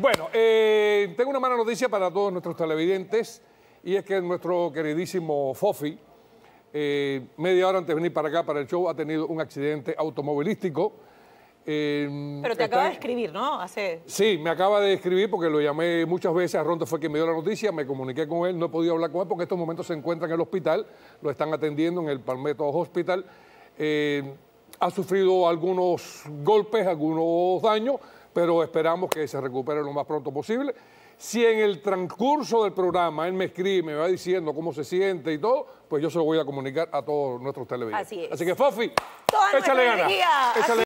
Bueno, eh, tengo una mala noticia para todos nuestros televidentes y es que nuestro queridísimo Fofi, eh, media hora antes de venir para acá para el show, ha tenido un accidente automovilístico. Em, Pero te acaba de escribir, ¿no? Sí, me acaba de escribir porque lo llamé muchas veces, a Ronda fue quien me dio la noticia, me comuniqué con él, no he podido hablar con él porque en estos momentos se encuentra en el hospital, lo están atendiendo en el Palmetto Hospital. Eh, ha sufrido algunos golpes, algunos daños, pero esperamos que se recupere lo más pronto posible. Si en el transcurso del programa él me escribe, me va diciendo cómo se siente y todo, pues yo se lo voy a comunicar a todos nuestros televidentes. Así es. Así que, Fofi, échale ganas.